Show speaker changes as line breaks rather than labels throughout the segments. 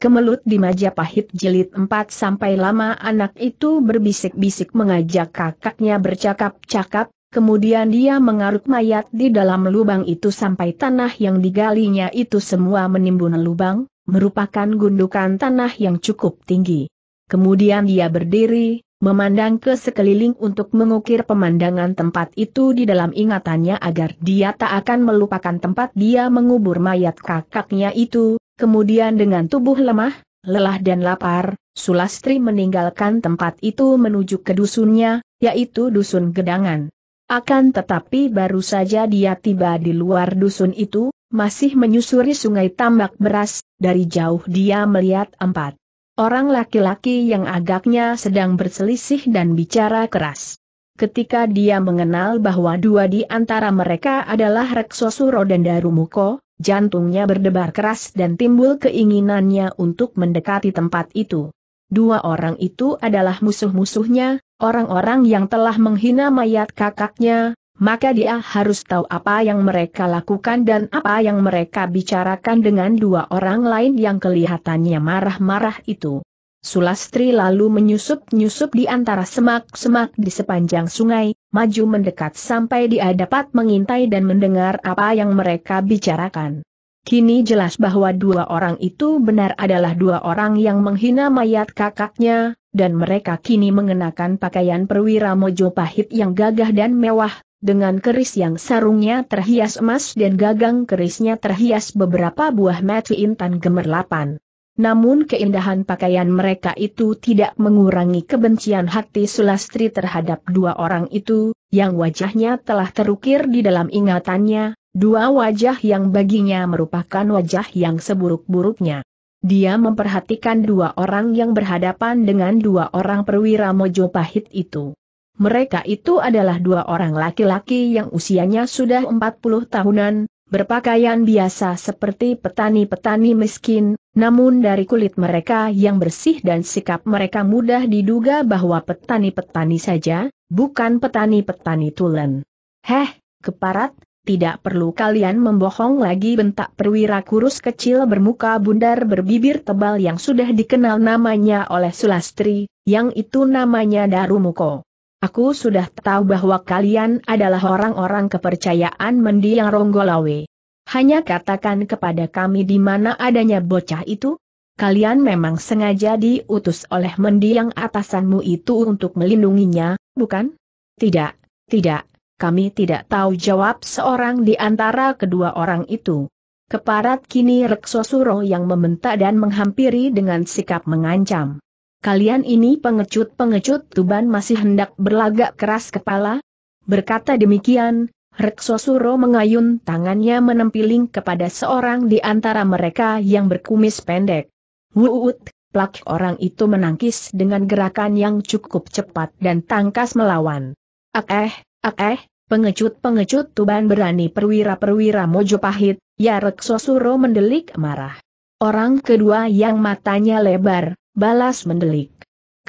Kemelut di Majapahit jilid 4 sampai lama anak itu berbisik-bisik mengajak kakaknya bercakap-cakap, kemudian dia mengaruk mayat di dalam lubang itu sampai tanah yang digalinya itu semua menimbun lubang, merupakan gundukan tanah yang cukup tinggi. Kemudian dia berdiri, memandang ke sekeliling untuk mengukir pemandangan tempat itu di dalam ingatannya agar dia tak akan melupakan tempat dia mengubur mayat kakaknya itu, Kemudian dengan tubuh lemah, lelah dan lapar, Sulastri meninggalkan tempat itu menuju ke dusunnya, yaitu dusun Gedangan. Akan tetapi baru saja dia tiba di luar dusun itu, masih menyusuri sungai tambak beras, dari jauh dia melihat empat orang laki-laki yang agaknya sedang berselisih dan bicara keras. Ketika dia mengenal bahwa dua di antara mereka adalah Reksosuro dan Darumuko, jantungnya berdebar keras dan timbul keinginannya untuk mendekati tempat itu. Dua orang itu adalah musuh-musuhnya, orang-orang yang telah menghina mayat kakaknya, maka dia harus tahu apa yang mereka lakukan dan apa yang mereka bicarakan dengan dua orang lain yang kelihatannya marah-marah itu. Sulastri lalu menyusup-nyusup di antara semak-semak di sepanjang sungai, maju mendekat sampai dia dapat mengintai dan mendengar apa yang mereka bicarakan. Kini jelas bahwa dua orang itu benar adalah dua orang yang menghina mayat kakaknya, dan mereka kini mengenakan pakaian perwira mojo pahit yang gagah dan mewah, dengan keris yang sarungnya terhias emas dan gagang kerisnya terhias beberapa buah mati intan gemerlapan. Namun keindahan pakaian mereka itu tidak mengurangi kebencian hati Sulastri terhadap dua orang itu, yang wajahnya telah terukir di dalam ingatannya, dua wajah yang baginya merupakan wajah yang seburuk-buruknya. Dia memperhatikan dua orang yang berhadapan dengan dua orang perwira Mojo Pahit itu. Mereka itu adalah dua orang laki-laki yang usianya sudah 40 tahunan, berpakaian biasa seperti petani-petani miskin, namun dari kulit mereka yang bersih dan sikap mereka mudah diduga bahwa petani-petani saja, bukan petani-petani tulen. Heh, keparat, tidak perlu kalian membohong lagi bentak perwira kurus kecil bermuka bundar berbibir tebal yang sudah dikenal namanya oleh Sulastri, yang itu namanya Darumuko. Aku sudah tahu bahwa kalian adalah orang-orang kepercayaan mendiang Ronggolawe. Hanya katakan kepada kami di mana adanya bocah itu, kalian memang sengaja diutus oleh mendiang atasanmu itu untuk melindunginya, bukan? Tidak, tidak, kami tidak tahu jawab seorang di antara kedua orang itu. Keparat kini Reksosuro yang membentak dan menghampiri dengan sikap mengancam kalian ini pengecut-pengecut Tuban masih hendak berlagak keras kepala? Berkata demikian, Reksosuro mengayun tangannya menempiling kepada seorang di antara mereka yang berkumis pendek. Wuut, plak orang itu menangkis dengan gerakan yang cukup cepat dan tangkas melawan. Ak eh, eh pengecut-pengecut Tuban berani perwira-perwira Mojo Pahit? ya Reksosuro mendelik marah. Orang kedua yang matanya lebar, Balas mendelik.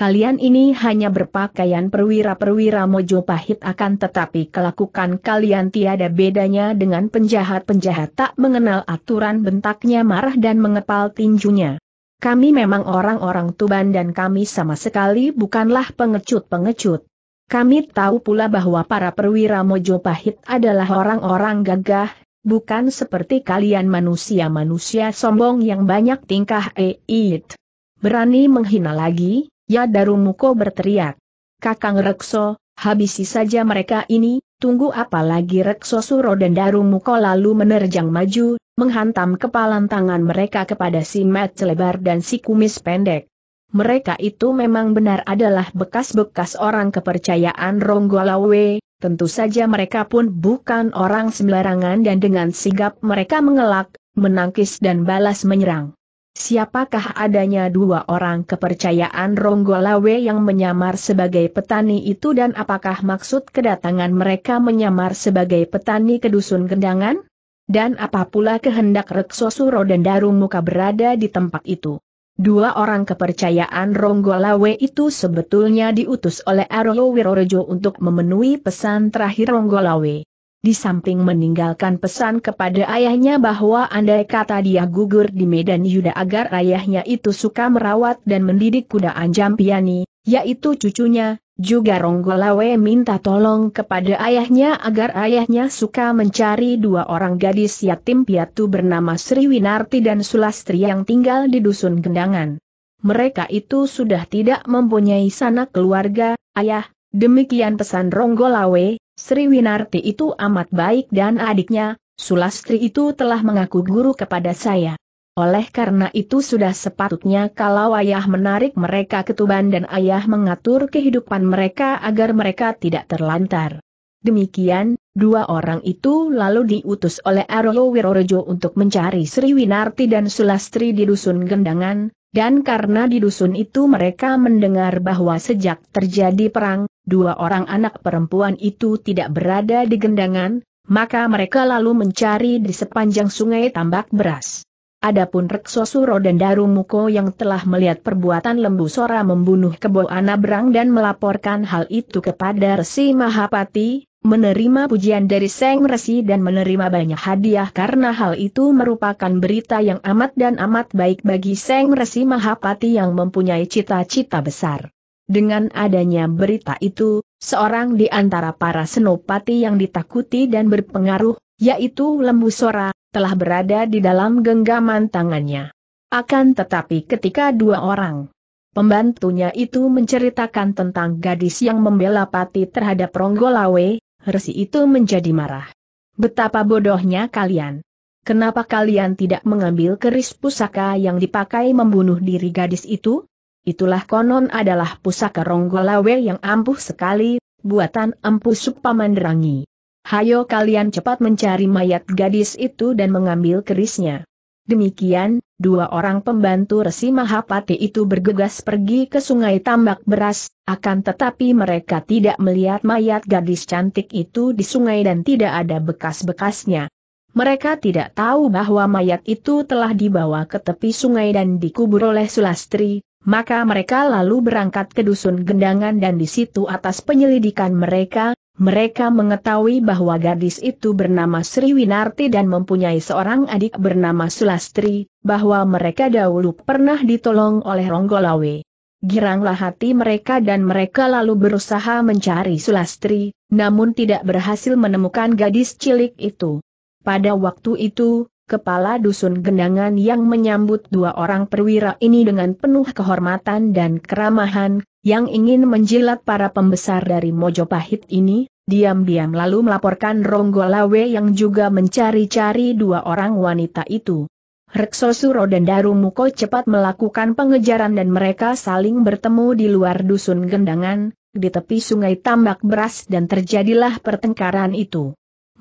Kalian ini hanya berpakaian perwira-perwira Mojo Pahit akan tetapi kelakukan kalian tiada bedanya dengan penjahat-penjahat tak mengenal aturan bentaknya marah dan mengepal tinjunya. Kami memang orang-orang Tuban dan kami sama sekali bukanlah pengecut-pengecut. Kami tahu pula bahwa para perwira Mojo Pahit adalah orang-orang gagah, bukan seperti kalian manusia-manusia sombong yang banyak tingkah eit. Eh, Berani menghina lagi, ya Darumuko berteriak. Kakang Rekso, habisi saja mereka ini, tunggu apa lagi Rekso Suro dan Darumuko lalu menerjang maju, menghantam kepalan tangan mereka kepada si mat selebar dan si kumis pendek. Mereka itu memang benar adalah bekas-bekas orang kepercayaan Ronggolawe, tentu saja mereka pun bukan orang sembarangan dan dengan sigap mereka mengelak, menangkis dan balas menyerang. Siapakah adanya dua orang kepercayaan Ronggolawe yang menyamar sebagai petani itu dan apakah maksud kedatangan mereka menyamar sebagai petani ke dusun gendangan? Dan apa pula kehendak Reksosuro dan Darumuka berada di tempat itu? Dua orang kepercayaan Ronggolawe itu sebetulnya diutus oleh Aryo Wirorejo untuk memenuhi pesan terakhir Ronggolawe. Di samping meninggalkan pesan kepada ayahnya bahwa andai kata dia gugur di medan Yuda agar ayahnya itu suka merawat dan mendidik kuda Anjampiani, yaitu cucunya, juga Ronggolawe minta tolong kepada ayahnya agar ayahnya suka mencari dua orang gadis yatim piatu bernama Sri Winarti dan Sulastri yang tinggal di dusun Gendangan. Mereka itu sudah tidak mempunyai sanak keluarga, ayah, demikian pesan Ronggolawe, Sri Winarti itu amat baik dan adiknya, Sulastri itu telah mengaku guru kepada saya. Oleh karena itu sudah sepatutnya kalau ayah menarik mereka ke Tuban dan ayah mengatur kehidupan mereka agar mereka tidak terlantar. Demikian, dua orang itu lalu diutus oleh Arlo Wirorejo untuk mencari Sri Winarti dan Sulastri di Dusun Gendangan, dan karena di dusun itu mereka mendengar bahwa sejak terjadi perang, dua orang anak perempuan itu tidak berada di gendangan, maka mereka lalu mencari di sepanjang sungai tambak beras. Adapun Reksosuro dan Darumuko yang telah melihat perbuatan Lembu Sora membunuh Kebo Anabrang dan melaporkan hal itu kepada Resi Mahapati, menerima pujian dari Seng Resi dan menerima banyak hadiah karena hal itu merupakan berita yang amat dan amat baik bagi Seng Resi Mahapati yang mempunyai cita-cita besar. Dengan adanya berita itu, seorang di antara para senopati yang ditakuti dan berpengaruh, yaitu Lembu Sora, telah berada di dalam genggaman tangannya. Akan tetapi ketika dua orang Pembantunya itu menceritakan tentang gadis yang membela pati terhadap Ronggolawe, Resi itu menjadi marah. Betapa bodohnya kalian. Kenapa kalian tidak mengambil keris pusaka yang dipakai membunuh diri gadis itu? Itulah konon adalah pusaka Ronggolawe yang ampuh sekali, buatan empu supamandrangi. Hayo kalian cepat mencari mayat gadis itu dan mengambil kerisnya. Demikian, dua orang pembantu Resi Mahapati itu bergegas pergi ke sungai tambak beras, akan tetapi mereka tidak melihat mayat gadis cantik itu di sungai dan tidak ada bekas-bekasnya. Mereka tidak tahu bahwa mayat itu telah dibawa ke tepi sungai dan dikubur oleh Sulastri, maka mereka lalu berangkat ke dusun gendangan dan di situ atas penyelidikan mereka, mereka mengetahui bahwa gadis itu bernama Sri Winarti dan mempunyai seorang adik bernama Sulastri, bahwa mereka dahulu pernah ditolong oleh Ronggolawe. Giranglah hati mereka dan mereka lalu berusaha mencari Sulastri, namun tidak berhasil menemukan gadis cilik itu. Pada waktu itu, kepala dusun gendangan yang menyambut dua orang perwira ini dengan penuh kehormatan dan keramahan, yang ingin menjilat para pembesar dari Mojopahit ini, diam-diam lalu melaporkan Ronggolawe yang juga mencari-cari dua orang wanita itu. Reksosuro dan Darumuko cepat melakukan pengejaran dan mereka saling bertemu di luar dusun gendangan, di tepi sungai tambak beras dan terjadilah pertengkaran itu.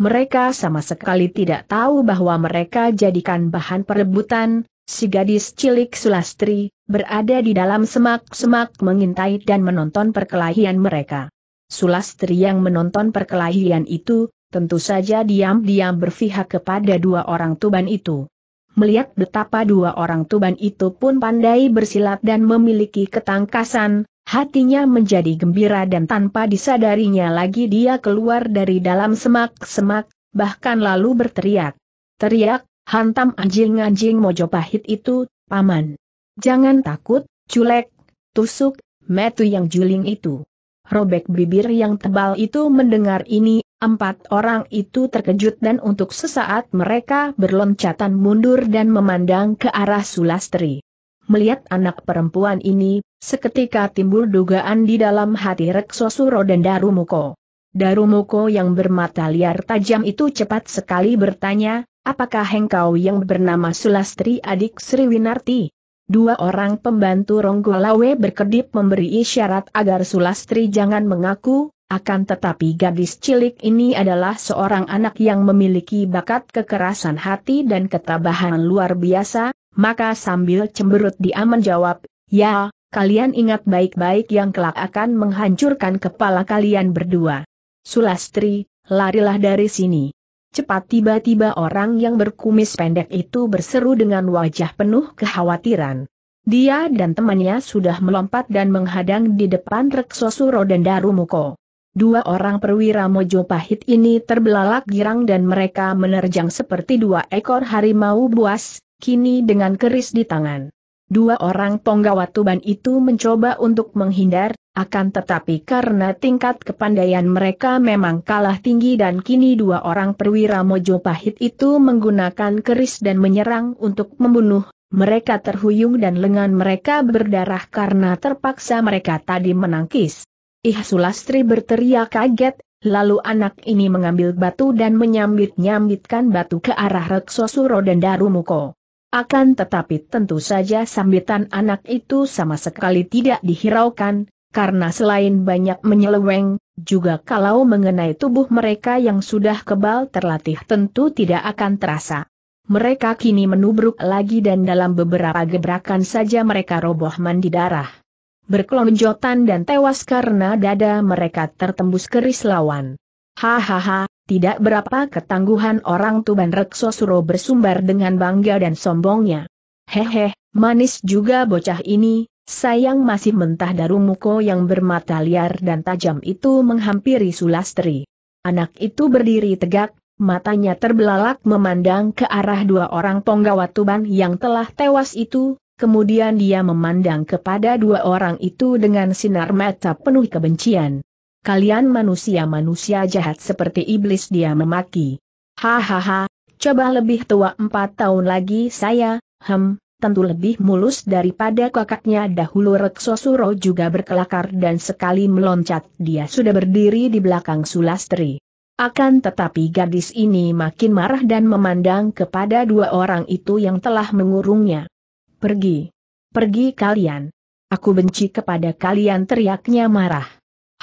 Mereka sama sekali tidak tahu bahwa mereka jadikan bahan perebutan, si gadis cilik Sulastri, berada di dalam semak-semak mengintai dan menonton perkelahian mereka. Sulastri yang menonton perkelahian itu, tentu saja diam-diam berpihak kepada dua orang tuban itu melihat betapa dua orang Tuban itu pun pandai bersilat dan memiliki ketangkasan, hatinya menjadi gembira dan tanpa disadarinya lagi dia keluar dari dalam semak-semak, bahkan lalu berteriak. Teriak, hantam anjing-anjing Mojopahit itu, paman. Jangan takut, culek, tusuk, metu yang juling itu. Robek bibir yang tebal itu mendengar ini, Empat orang itu terkejut dan untuk sesaat mereka berloncatan mundur dan memandang ke arah Sulastri. Melihat anak perempuan ini, seketika timbul dugaan di dalam hati Reksosuro dan Darumuko. Darumuko yang bermata liar tajam itu cepat sekali bertanya, apakah engkau yang bernama Sulastri adik Sriwinarti? Dua orang pembantu Ronggolawe berkedip memberi isyarat agar Sulastri jangan mengaku, akan tetapi gadis cilik ini adalah seorang anak yang memiliki bakat kekerasan hati dan ketabahan luar biasa, maka sambil cemberut dia menjawab, Ya, kalian ingat baik-baik yang kelak akan menghancurkan kepala kalian berdua. Sulastri, larilah dari sini. Cepat tiba-tiba orang yang berkumis pendek itu berseru dengan wajah penuh kekhawatiran. Dia dan temannya sudah melompat dan menghadang di depan Reksosuro dan Darumuko. Dua orang perwira Mojopahit ini terbelalak girang dan mereka menerjang seperti dua ekor harimau buas, kini dengan keris di tangan. Dua orang penggawa Tuban itu mencoba untuk menghindar, akan tetapi karena tingkat kepandaian mereka memang kalah tinggi dan kini dua orang perwira Mojopahit itu menggunakan keris dan menyerang untuk membunuh, mereka terhuyung dan lengan mereka berdarah karena terpaksa mereka tadi menangkis. Ih Sulastri berteriak kaget, lalu anak ini mengambil batu dan menyambit-nyambitkan batu ke arah Reksosuro dan Darumuko. Akan tetapi tentu saja sambitan anak itu sama sekali tidak dihiraukan, karena selain banyak menyeleweng, juga kalau mengenai tubuh mereka yang sudah kebal terlatih tentu tidak akan terasa. Mereka kini menubruk lagi dan dalam beberapa gebrakan saja mereka roboh mandi darah berkelonjotan dan tewas karena dada mereka tertembus keris lawan. Hahaha, tidak berapa ketangguhan orang Tuban Reksosuro bersumbar dengan bangga dan sombongnya. Hehe, manis juga bocah ini, sayang masih mentah darumuko yang bermata liar dan tajam itu menghampiri Sulastri. Anak itu berdiri tegak, matanya terbelalak memandang ke arah dua orang penggawa Tuban yang telah tewas itu, kemudian dia memandang kepada dua orang itu dengan sinar mata penuh kebencian. Kalian manusia-manusia jahat seperti iblis dia memaki. Hahaha, coba lebih tua empat tahun lagi saya, hem, tentu lebih mulus daripada kakaknya dahulu Reksosuro juga berkelakar dan sekali meloncat dia sudah berdiri di belakang Sulastri. Akan tetapi gadis ini makin marah dan memandang kepada dua orang itu yang telah mengurungnya. Pergi. Pergi kalian. Aku benci kepada kalian teriaknya marah.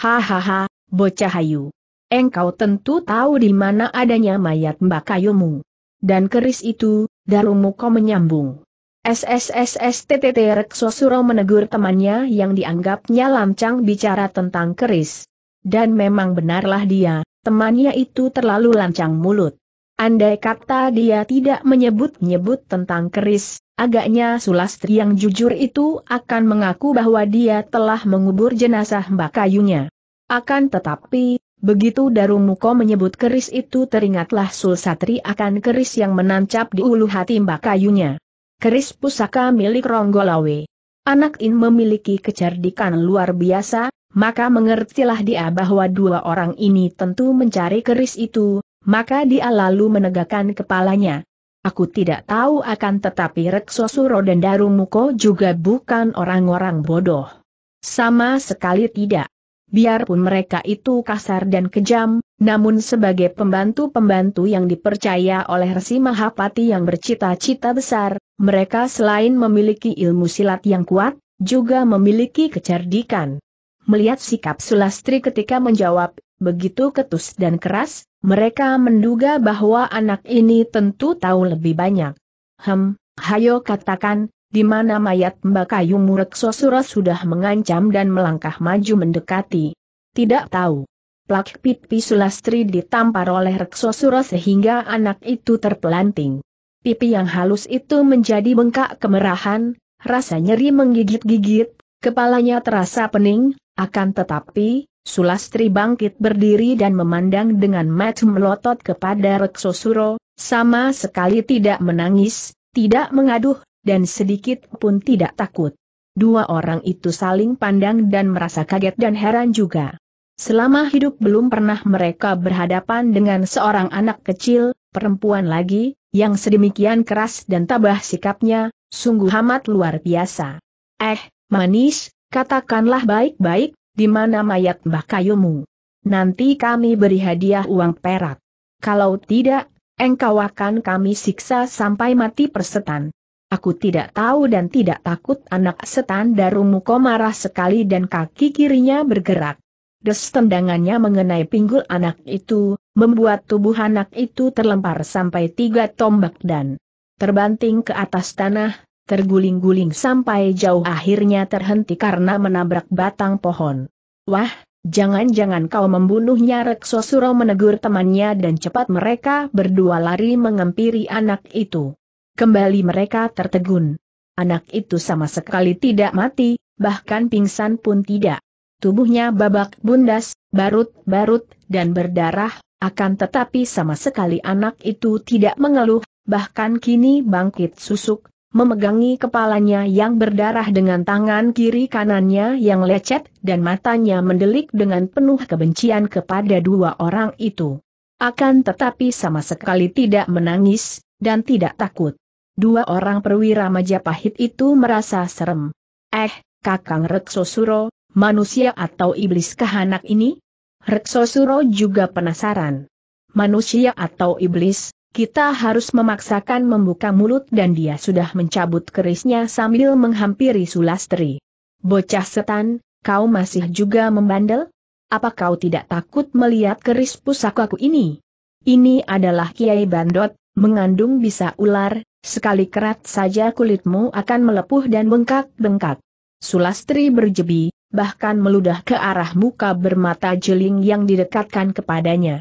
Hahaha, bocah hayu. Engkau tentu tahu di mana adanya mayat mbak kayumu. Dan keris itu, darumu kau menyambung. SSSSTTT Reksosuro menegur temannya yang dianggapnya lancang bicara tentang keris. Dan memang benarlah dia, temannya itu terlalu lancang mulut. Andai kata dia tidak menyebut-nyebut tentang keris, Agaknya Sulastri yang jujur itu akan mengaku bahwa dia telah mengubur jenazah Mbak Kayunya. Akan tetapi, begitu Darung Muko menyebut keris itu teringatlah Sulastri akan keris yang menancap di ulu hati Mbak Kayunya. Keris pusaka milik Ronggolawe. Anak In memiliki kecerdikan luar biasa, maka mengertilah dia bahwa dua orang ini tentu mencari keris itu, maka dia lalu menegakkan kepalanya. Aku tidak tahu akan tetapi Reksosuro dan Darumuko juga bukan orang-orang bodoh. Sama sekali tidak. Biarpun mereka itu kasar dan kejam, namun sebagai pembantu-pembantu yang dipercaya oleh Resi Mahapati yang bercita-cita besar, mereka selain memiliki ilmu silat yang kuat, juga memiliki kecerdikan. Melihat sikap Sulastri ketika menjawab, begitu ketus dan keras, mereka menduga bahwa anak ini tentu tahu lebih banyak. Hem, hayo katakan, di mana mayat Mbak Kayu Murekso sudah mengancam dan melangkah maju mendekati. Tidak tahu. Plak pipi Sulastri ditampar oleh Reksosura sehingga anak itu terpelanting. Pipi yang halus itu menjadi bengkak kemerahan, rasa nyeri menggigit-gigit, kepalanya terasa pening, akan tetapi, Sulastri bangkit berdiri dan memandang dengan mata melotot kepada Reksosuro, sama sekali tidak menangis, tidak mengaduh, dan sedikit pun tidak takut. Dua orang itu saling pandang dan merasa kaget dan heran juga. Selama hidup belum pernah mereka berhadapan dengan seorang anak kecil, perempuan lagi, yang sedemikian keras dan tabah sikapnya, sungguh amat luar biasa. Eh, manis, katakanlah baik-baik, di mana mayat Mbah Kayumu? Nanti kami beri hadiah uang perak. Kalau tidak, engkau akan kami siksa sampai mati persetan. Aku tidak tahu dan tidak takut anak setan darumu kau marah sekali dan kaki kirinya bergerak. Des tendangannya mengenai pinggul anak itu, membuat tubuh anak itu terlempar sampai tiga tombak dan terbanting ke atas tanah, terguling-guling sampai jauh akhirnya terhenti karena menabrak batang pohon. Wah, jangan-jangan kau membunuhnya Reksosuro menegur temannya dan cepat mereka berdua lari mengempiri anak itu. Kembali mereka tertegun. Anak itu sama sekali tidak mati, bahkan pingsan pun tidak. Tubuhnya babak bundas, barut-barut, dan berdarah, akan tetapi sama sekali anak itu tidak mengeluh, bahkan kini bangkit susuk, memegangi kepalanya yang berdarah dengan tangan kiri kanannya yang lecet, dan matanya mendelik dengan penuh kebencian kepada dua orang itu. Akan tetapi sama sekali tidak menangis, dan tidak takut. Dua orang perwira Majapahit itu merasa serem. Eh, Kakang Reksosuro, manusia atau iblis anak ini? Reksosuro juga penasaran. Manusia atau iblis, kita harus memaksakan membuka mulut dan dia sudah mencabut kerisnya sambil menghampiri Sulastri. Bocah setan, kau masih juga membandel? Apa kau tidak takut melihat keris pusakaku ini? Ini adalah Kiai Bandot, mengandung bisa ular, sekali kerat saja kulitmu akan melepuh dan bengkak-bengkak. Sulastri berjebi, bahkan meludah ke arah muka bermata jeling yang didekatkan kepadanya.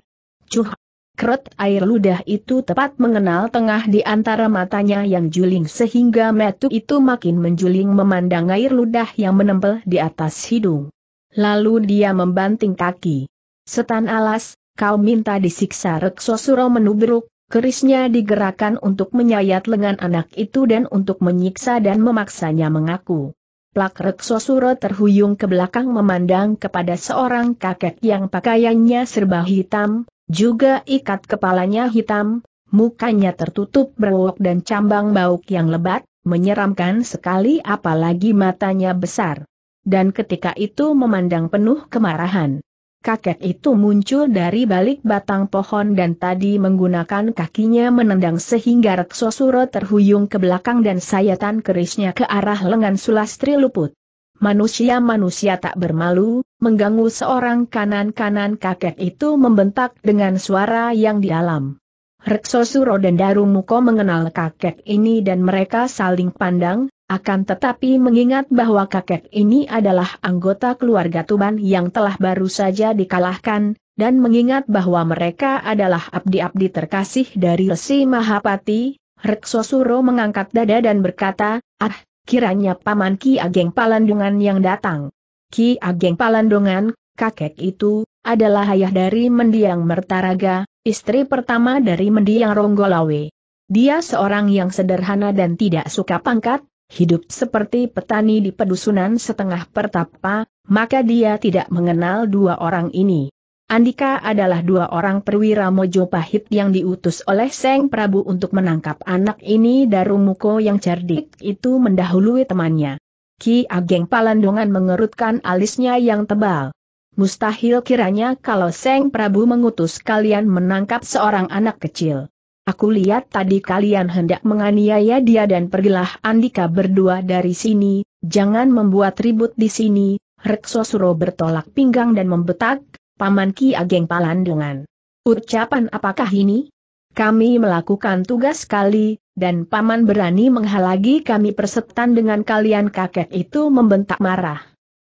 Cuh, Kerut air ludah itu tepat mengenal tengah di antara matanya yang juling sehingga metu itu makin menjuling memandang air ludah yang menempel di atas hidung. Lalu dia membanting kaki. Setan alas, kau minta disiksa Reksosuro menubruk, kerisnya digerakkan untuk menyayat lengan anak itu dan untuk menyiksa dan memaksanya mengaku. Plak Reksosuro terhuyung ke belakang memandang kepada seorang kakek yang pakaiannya serba hitam, juga ikat kepalanya hitam, mukanya tertutup berwok dan cambang bauk yang lebat, menyeramkan sekali apalagi matanya besar. Dan ketika itu memandang penuh kemarahan. Kakek itu muncul dari balik batang pohon dan tadi menggunakan kakinya menendang sehingga Reksosuro terhuyung ke belakang dan sayatan kerisnya ke arah lengan Sulastri luput. Manusia-manusia tak bermalu, mengganggu seorang kanan-kanan kakek itu membentak dengan suara yang dialam. Reksosuro dan Darumuko mengenal kakek ini dan mereka saling pandang, akan tetapi mengingat bahwa kakek ini adalah anggota keluarga Tuban yang telah baru saja dikalahkan, dan mengingat bahwa mereka adalah abdi-abdi terkasih dari Resi Mahapati, Reksosuro mengangkat dada dan berkata, Ah, kiranya Paman Ki Ageng Palandungan yang datang. Ki Ageng Palandungan, kakek itu, adalah ayah dari mendiang Mertaraga, istri pertama dari mendiang Ronggolawe. Dia seorang yang sederhana dan tidak suka pangkat, hidup seperti petani di pedusunan setengah pertapa, maka dia tidak mengenal dua orang ini. Andika adalah dua orang perwira Mojo Pahit yang diutus oleh Seng Prabu untuk menangkap anak ini Darumuko yang cerdik itu mendahului temannya. Ki Ageng Palandongan mengerutkan alisnya yang tebal. Mustahil kiranya kalau Seng Prabu mengutus kalian menangkap seorang anak kecil. Aku lihat tadi kalian hendak menganiaya dia dan pergilah Andika berdua dari sini, jangan membuat ribut di sini, Rekso bertolak pinggang dan membetak, Paman Ki Ageng Palandungan. Ucapan apakah ini? Kami melakukan tugas kali, dan Paman berani menghalangi kami persetan dengan kalian kakek itu membentak marah.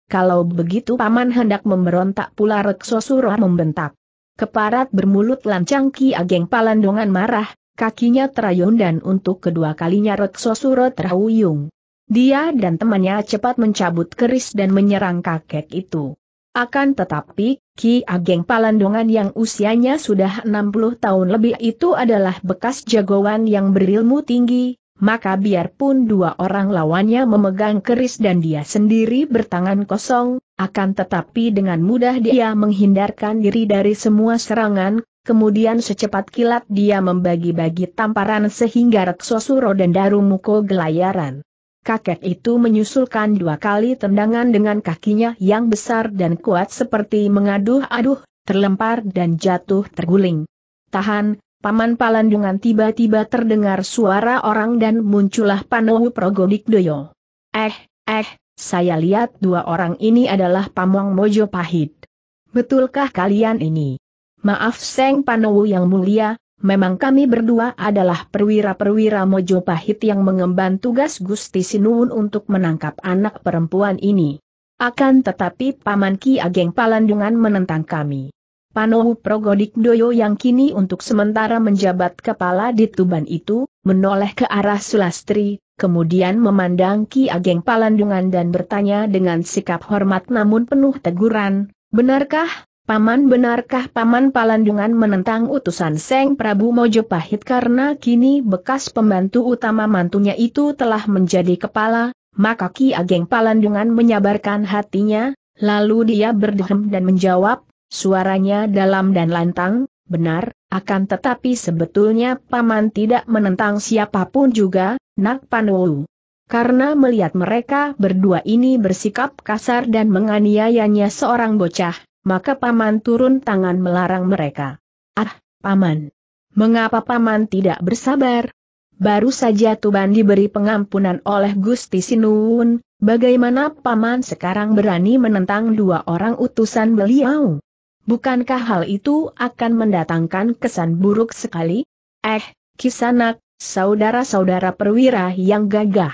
Kalau begitu Paman hendak memberontak pula Reksosuro membentak. Keparat bermulut lancang Ki Ageng Palandungan marah, kakinya terayun dan untuk kedua kalinya Reksosuro terhuyung. Dia dan temannya cepat mencabut keris dan menyerang kakek itu. Akan tetapi, Ki Ageng Palandongan yang usianya sudah 60 tahun lebih itu adalah bekas jagoan yang berilmu tinggi, maka biarpun dua orang lawannya memegang keris dan dia sendiri bertangan kosong, akan tetapi dengan mudah dia menghindarkan diri dari semua serangan, kemudian secepat kilat dia membagi-bagi tamparan sehingga Reksosuro dan Darumuko gelayaran kakek itu menyusulkan dua kali tendangan dengan kakinya yang besar dan kuat seperti mengaduh-aduh, terlempar dan jatuh terguling. Tahan, Paman Palandungan tiba-tiba terdengar suara orang dan muncullah Panowu Progodik Doyo. Eh, eh, saya lihat dua orang ini adalah Pamong Mojo Pahit. Betulkah kalian ini? Maaf Seng Panowu yang mulia, memang kami berdua adalah perwira-perwira Mojopahit yang mengemban tugas Gusti Sinuun untuk menangkap anak perempuan ini. Akan tetapi Paman Ki Ageng Palandungan menentang kami. Panohu Progodik Doyo yang kini untuk sementara menjabat kepala di Tuban itu, menoleh ke arah Sulastri, kemudian memandang Ki Ageng Palandungan dan bertanya dengan sikap hormat namun penuh teguran, benarkah, Paman benarkah Paman Palandungan menentang utusan Seng Prabu Mojopahit karena kini bekas pembantu utama mantunya itu telah menjadi kepala, maka Ki Ageng Palandungan menyabarkan hatinya, lalu dia berdehem dan menjawab, suaranya dalam dan lantang, benar, akan tetapi sebetulnya Paman tidak menentang siapapun juga, Nak Panwu. Karena melihat mereka berdua ini bersikap kasar dan menganiayanya seorang bocah, maka Paman turun tangan melarang mereka. Ah, Paman! Mengapa Paman tidak bersabar? Baru saja Tuban diberi pengampunan oleh Gusti Sinuun, bagaimana Paman sekarang berani menentang dua orang utusan beliau? Bukankah hal itu akan mendatangkan kesan buruk sekali? Eh, kisanak, saudara-saudara perwira yang gagah.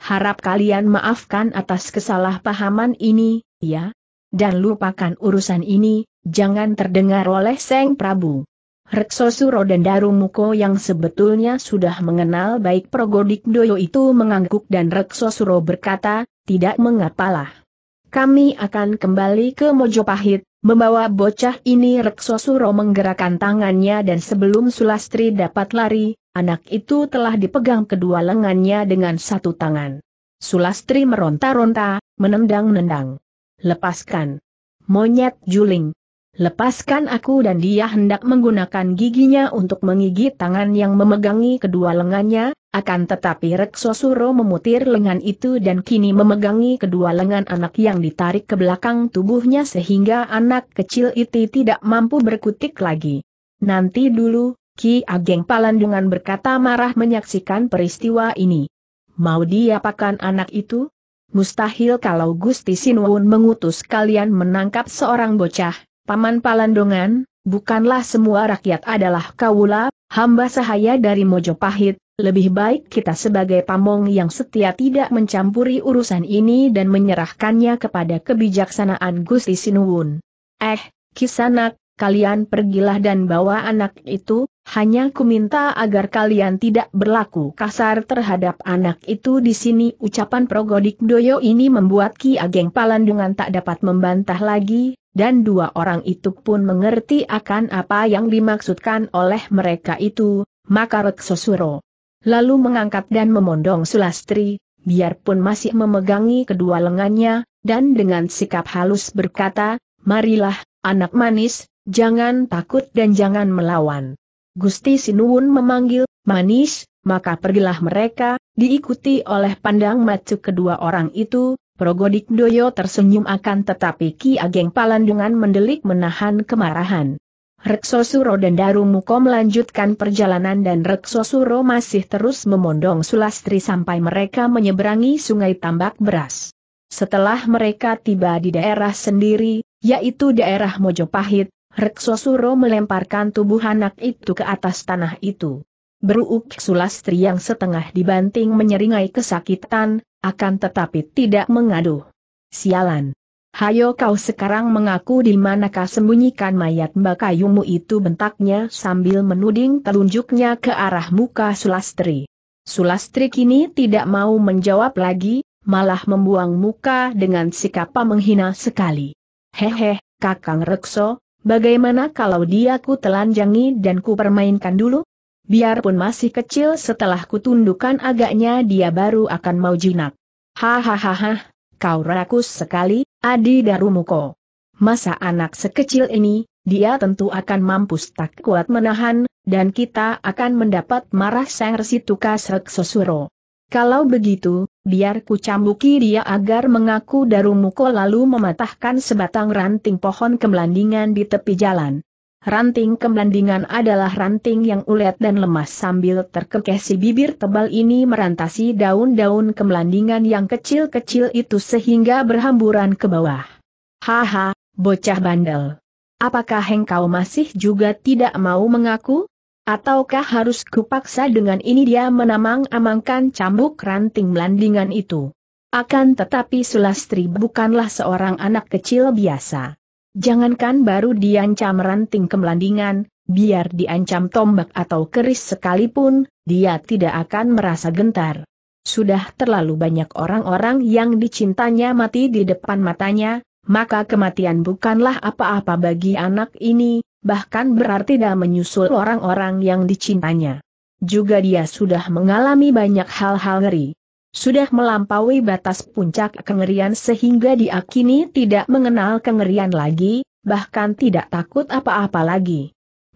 Harap kalian maafkan atas kesalahpahaman ini, ya. Dan lupakan urusan ini, jangan terdengar oleh Seng Prabu. Rekso dan Darumuko yang sebetulnya sudah mengenal baik Progodik Doyo itu mengangguk dan Rekso berkata, tidak mengapalah. Kami akan kembali ke Mojopahit, membawa bocah ini Rekso menggerakkan tangannya dan sebelum Sulastri dapat lari, anak itu telah dipegang kedua lengannya dengan satu tangan. Sulastri meronta-ronta, menendang-nendang lepaskan. Monyet juling. Lepaskan aku dan dia hendak menggunakan giginya untuk menggigit tangan yang memegangi kedua lengannya, akan tetapi Reksosuro memutir lengan itu dan kini memegangi kedua lengan anak yang ditarik ke belakang tubuhnya sehingga anak kecil itu tidak mampu berkutik lagi. Nanti dulu, Ki Ageng Palandungan berkata marah menyaksikan peristiwa ini. Mau diapakan anak itu? mustahil kalau Gusti Sinuun mengutus kalian menangkap seorang bocah, paman Palandongan, bukanlah semua rakyat adalah kawula, hamba sahaya dari Mojopahit, lebih baik kita sebagai pamong yang setia tidak mencampuri urusan ini dan menyerahkannya kepada kebijaksanaan Gusti Sinuun. Eh, Kisanak, kalian pergilah dan bawa anak itu, hanya ku minta agar kalian tidak berlaku kasar terhadap anak itu di sini. Ucapan Progodik Doyo ini membuat Ki Ageng Palandungan tak dapat membantah lagi, dan dua orang itu pun mengerti akan apa yang dimaksudkan oleh mereka itu, maka Reksosuro. Lalu mengangkat dan memondong Sulastri, biarpun masih memegangi kedua lengannya, dan dengan sikap halus berkata, Marilah, anak manis, jangan takut dan jangan melawan. Gusti Sinuun memanggil, manis, maka pergilah mereka, diikuti oleh pandang macu kedua orang itu, Progodik Doyo tersenyum akan tetapi Ki Ageng Palandungan mendelik menahan kemarahan. Reksosuro dan Darumuko melanjutkan perjalanan dan Reksosuro masih terus memondong Sulastri sampai mereka menyeberangi sungai tambak beras. Setelah mereka tiba di daerah sendiri, yaitu daerah Mojopahit, Reksosuro melemparkan tubuh anak itu ke atas tanah itu. Beruuk Sulastri yang setengah dibanting menyeringai kesakitan, akan tetapi tidak mengaduh. Sialan. Hayo kau sekarang mengaku di manakah sembunyikan mayat mbak kayumu itu bentaknya sambil menuding telunjuknya ke arah muka Sulastri. Sulastri kini tidak mau menjawab lagi, malah membuang muka dengan sikap menghina sekali. Hehe, Kakang Rekso, Bagaimana kalau dia ku telanjangi dan ku permainkan dulu? Biarpun masih kecil setelah ku tundukkan agaknya dia baru akan mau jinak. Hahaha, kau rakus sekali, Adi Darumuko. Masa anak sekecil ini, dia tentu akan mampus tak kuat menahan, dan kita akan mendapat marah sang Resituka Sosuro. Kalau begitu, biar ku cambuki dia agar mengaku darumuko lalu mematahkan sebatang ranting pohon kemelandingan di tepi jalan. Ranting kemelandingan adalah ranting yang ulet dan lemas sambil terkekeh si bibir tebal ini merantasi daun-daun kemelandingan yang kecil-kecil itu sehingga berhamburan ke bawah. Haha, bocah bandel. Apakah engkau masih juga tidak mau mengaku? Ataukah harus kupaksa dengan ini dia menamang-amangkan cambuk ranting melandingan itu? Akan tetapi Sulastri bukanlah seorang anak kecil biasa. Jangankan baru diancam ranting kemelandingan, biar diancam tombak atau keris sekalipun, dia tidak akan merasa gentar. Sudah terlalu banyak orang-orang yang dicintanya mati di depan matanya, maka kematian bukanlah apa-apa bagi anak ini, bahkan berarti dia menyusul orang-orang yang dicintanya. Juga dia sudah mengalami banyak hal-hal ngeri. Sudah melampaui batas puncak kengerian sehingga dia kini tidak mengenal kengerian lagi, bahkan tidak takut apa-apa lagi.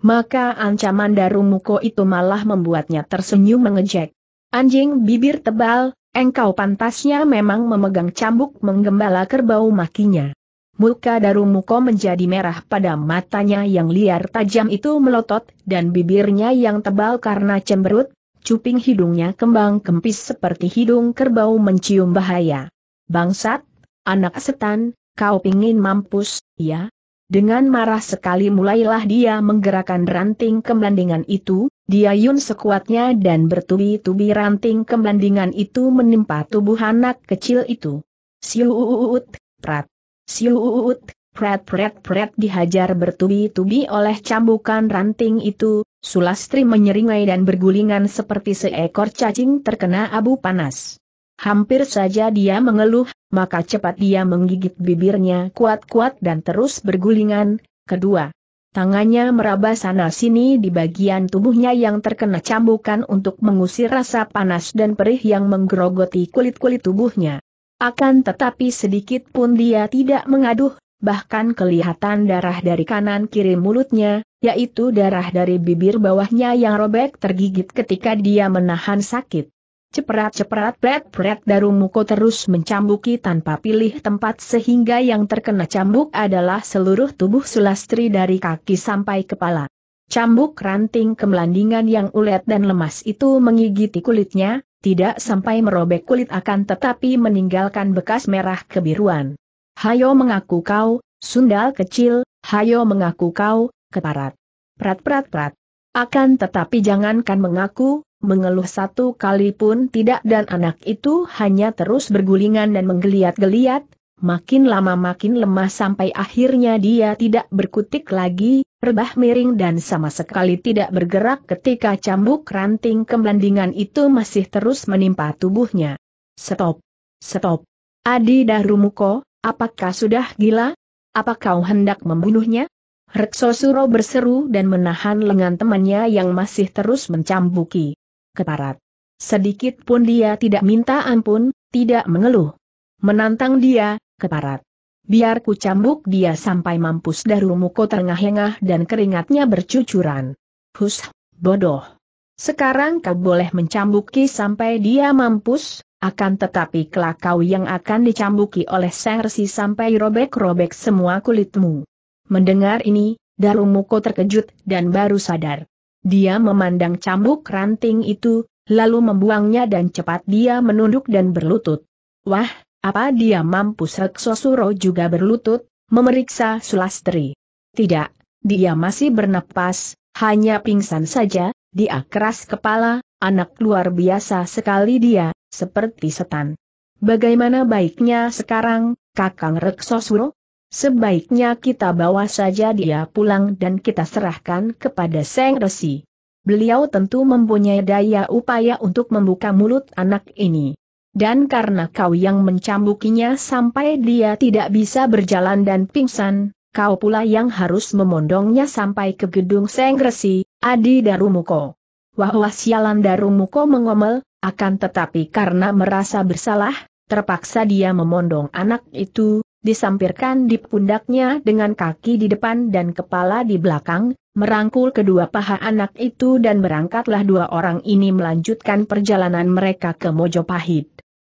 Maka ancaman Darumuko itu malah membuatnya tersenyum mengejek. Anjing bibir tebal, engkau pantasnya memang memegang cambuk menggembala kerbau makinya. Muka Darumuko menjadi merah pada matanya yang liar tajam itu melotot, dan bibirnya yang tebal karena cemberut, cuping hidungnya kembang kempis seperti hidung kerbau mencium bahaya. Bangsat, anak setan, kau pingin mampus, ya? Dengan marah sekali mulailah dia menggerakkan ranting kemlandingan itu, dia yun sekuatnya dan bertubi-tubi ranting kemlandingan itu menimpa tubuh anak kecil itu. Siuut, prat. Siut, pret-pret-pret dihajar bertubi-tubi oleh cambukan ranting itu, Sulastri menyeringai dan bergulingan seperti seekor cacing terkena abu panas. Hampir saja dia mengeluh, maka cepat dia menggigit bibirnya kuat-kuat dan terus bergulingan, kedua. Tangannya meraba sana-sini di bagian tubuhnya yang terkena cambukan untuk mengusir rasa panas dan perih yang menggerogoti kulit-kulit tubuhnya. Akan tetapi sedikit pun dia tidak mengaduh, bahkan kelihatan darah dari kanan kiri mulutnya, yaitu darah dari bibir bawahnya yang robek tergigit ketika dia menahan sakit. Ceperat-ceperat pret-pret daru muko terus mencambuki tanpa pilih tempat sehingga yang terkena cambuk adalah seluruh tubuh Sulastri dari kaki sampai kepala. Cambuk ranting kemelandingan yang ulet dan lemas itu mengigiti kulitnya, tidak sampai merobek kulit akan tetapi meninggalkan bekas merah kebiruan. Hayo mengaku kau, sundal kecil, hayo mengaku kau, keparat. Prat-prat-prat. Akan tetapi jangankan mengaku, mengeluh satu kali pun tidak dan anak itu hanya terus bergulingan dan menggeliat-geliat, makin lama makin lemah sampai akhirnya dia tidak berkutik lagi, rebah miring dan sama sekali tidak bergerak ketika cambuk ranting kemlandingan itu masih terus menimpa tubuhnya. Stop! Stop! Adi Darumuko, apakah sudah gila? Apa kau hendak membunuhnya? Reksosuro berseru dan menahan lengan temannya yang masih terus mencambuki. Keparat. Sedikit pun dia tidak minta ampun, tidak mengeluh. Menantang dia, keparat. Biar ku cambuk dia sampai mampus daru muko terengah-engah dan keringatnya bercucuran. Hus, bodoh. Sekarang kau boleh mencambuki sampai dia mampus, akan tetapi kelak kau yang akan dicambuki oleh Sersi sampai robek-robek semua kulitmu. Mendengar ini, Darumuko terkejut dan baru sadar. Dia memandang cambuk ranting itu, lalu membuangnya dan cepat dia menunduk dan berlutut. Wah, apa dia mampu Seksosuro juga berlutut, memeriksa Sulastri? Tidak, dia masih bernapas, hanya pingsan saja, dia keras kepala, anak luar biasa sekali dia, seperti setan. Bagaimana baiknya sekarang, Kakang Reksosuro? Sebaiknya kita bawa saja dia pulang dan kita serahkan kepada Seng Resi. Beliau tentu mempunyai daya upaya untuk membuka mulut anak ini dan karena kau yang mencambukinya sampai dia tidak bisa berjalan dan pingsan, kau pula yang harus memondongnya sampai ke gedung Sengresi, Adi Darumuko. Wah sialan Darumuko mengomel, akan tetapi karena merasa bersalah, terpaksa dia memondong anak itu, disampirkan di pundaknya dengan kaki di depan dan kepala di belakang, merangkul kedua paha anak itu dan berangkatlah dua orang ini melanjutkan perjalanan mereka ke Mojopahit.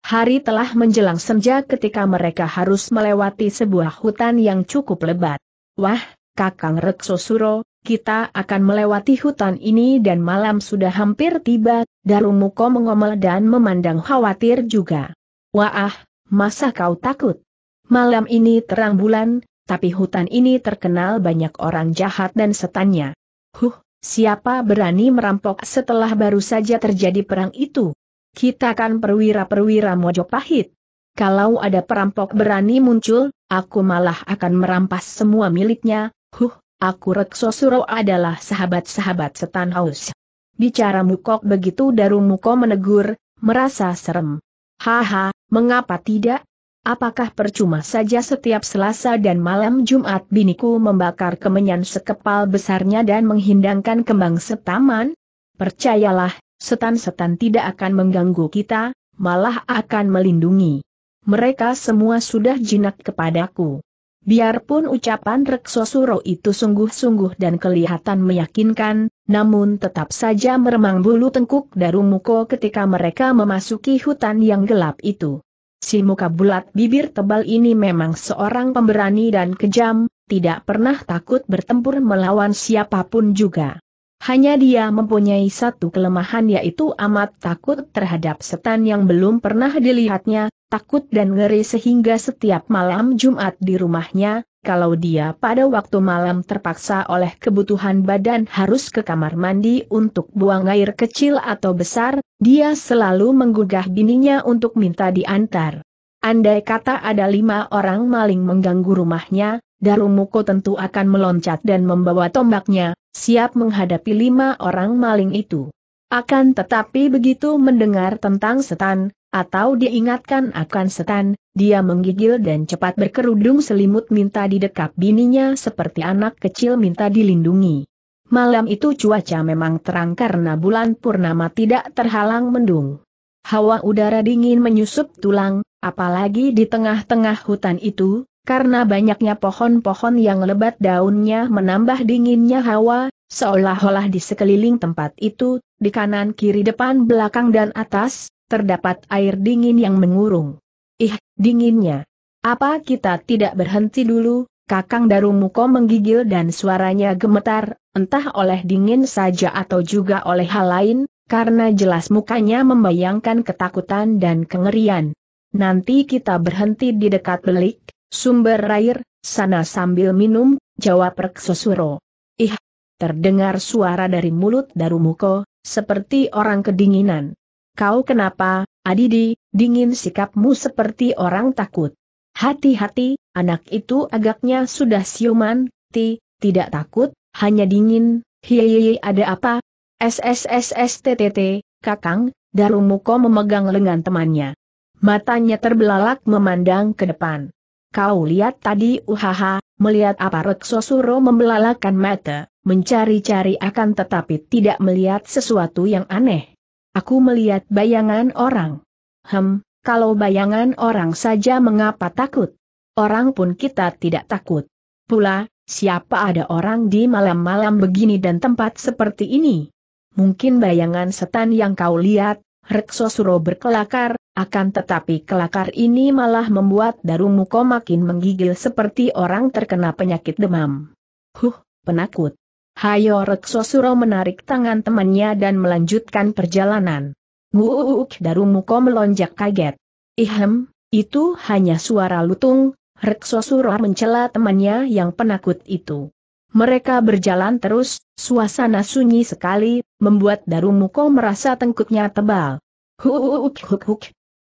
Hari telah menjelang senja ketika mereka harus melewati sebuah hutan yang cukup lebat. Wah, Kakang Reksosuro, kita akan melewati hutan ini dan malam sudah hampir tiba, Darumuko mengomel dan memandang khawatir juga. Wah, masa kau takut? Malam ini terang bulan, tapi hutan ini terkenal banyak orang jahat dan setannya. Huh, siapa berani merampok setelah baru saja terjadi perang itu? Kita kan perwira-perwira Mojopahit. Kalau ada perampok berani muncul, aku malah akan merampas semua miliknya. Huh, aku Reksosuro adalah sahabat-sahabat setan haus. Bicara Mukok begitu Daru Muko menegur, merasa serem. Haha, mengapa tidak? Apakah percuma saja setiap Selasa dan malam Jumat biniku membakar kemenyan sekepal besarnya dan menghidangkan kembang setaman? Percayalah, Setan-setan tidak akan mengganggu kita, malah akan melindungi. Mereka semua sudah jinak kepadaku. Biarpun ucapan Reksosuro itu sungguh-sungguh dan kelihatan meyakinkan, namun tetap saja meremang bulu tengkuk Darumuko ketika mereka memasuki hutan yang gelap itu. Si muka bulat bibir tebal ini memang seorang pemberani dan kejam, tidak pernah takut bertempur melawan siapapun juga. Hanya dia mempunyai satu kelemahan yaitu amat takut terhadap setan yang belum pernah dilihatnya, takut dan ngeri sehingga setiap malam Jumat di rumahnya, kalau dia pada waktu malam terpaksa oleh kebutuhan badan harus ke kamar mandi untuk buang air kecil atau besar, dia selalu menggugah bininya untuk minta diantar. Andai kata ada lima orang maling mengganggu rumahnya, Darumuko tentu akan meloncat dan membawa tombaknya, siap menghadapi lima orang maling itu. Akan tetapi begitu mendengar tentang setan, atau diingatkan akan setan, dia menggigil dan cepat berkerudung selimut minta didekap bininya seperti anak kecil minta dilindungi. Malam itu cuaca memang terang karena bulan purnama tidak terhalang mendung. Hawa udara dingin menyusup tulang, apalagi di tengah-tengah hutan itu, karena banyaknya pohon-pohon yang lebat daunnya menambah dinginnya hawa, seolah-olah di sekeliling tempat itu, di kanan kiri depan belakang dan atas, terdapat air dingin yang mengurung. Ih, dinginnya. Apa kita tidak berhenti dulu? Kakang Darumuko menggigil dan suaranya gemetar, entah oleh dingin saja atau juga oleh hal lain, karena jelas mukanya membayangkan ketakutan dan kengerian. Nanti kita berhenti di dekat belik, Sumber air, sana sambil minum, jawab Reksosuro. Ih, terdengar suara dari mulut Darumuko, seperti orang kedinginan. Kau kenapa, Adidi, dingin sikapmu seperti orang takut. Hati-hati, anak itu agaknya sudah siuman, ti, tidak takut, hanya dingin, hiyeyeyi ada apa? SSSSTTT, kakang, Darumuko memegang lengan temannya. Matanya terbelalak memandang ke depan kau lihat tadi uhaha, melihat apa Reksosuro membelalakan mata, mencari-cari akan tetapi tidak melihat sesuatu yang aneh. Aku melihat bayangan orang. Hem, kalau bayangan orang saja mengapa takut? Orang pun kita tidak takut. Pula, siapa ada orang di malam-malam begini dan tempat seperti ini? Mungkin bayangan setan yang kau lihat, Reksosuro berkelakar, akan tetapi kelakar ini malah membuat Darumuko makin menggigil seperti orang terkena penyakit demam. Huh, penakut. Hayo Reksosuro menarik tangan temannya dan melanjutkan perjalanan. Nguuk Darumuko melonjak kaget. Ihem, itu hanya suara lutung, Reksosuro mencela temannya yang penakut itu. Mereka berjalan terus, suasana sunyi sekali, membuat Darumuko merasa tengkutnya tebal. Huk huk huk